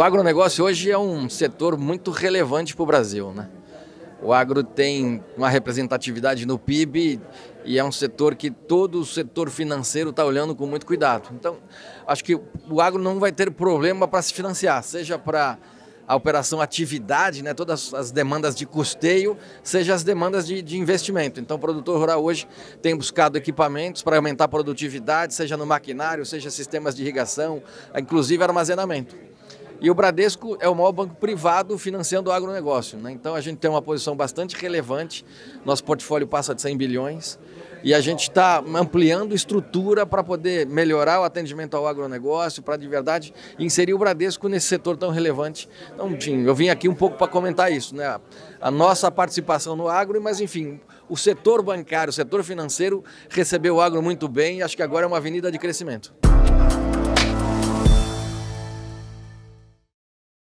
O agronegócio hoje é um setor muito relevante para o Brasil, né? O agro tem uma representatividade no PIB e é um setor que todo o setor financeiro está olhando com muito cuidado. Então, acho que o agro não vai ter problema para se financiar, seja para a operação atividade, né, todas as demandas de custeio, seja as demandas de, de investimento. Então, o produtor rural hoje tem buscado equipamentos para aumentar a produtividade, seja no maquinário, seja sistemas de irrigação, inclusive armazenamento. E o Bradesco é o maior banco privado financiando o agronegócio. Né? Então a gente tem uma posição bastante relevante, nosso portfólio passa de 100 bilhões e a gente está ampliando estrutura para poder melhorar o atendimento ao agronegócio, para de verdade inserir o Bradesco nesse setor tão relevante. Então, enfim, eu vim aqui um pouco para comentar isso, né? a nossa participação no agro, mas enfim, o setor bancário, o setor financeiro recebeu o agro muito bem e acho que agora é uma avenida de crescimento.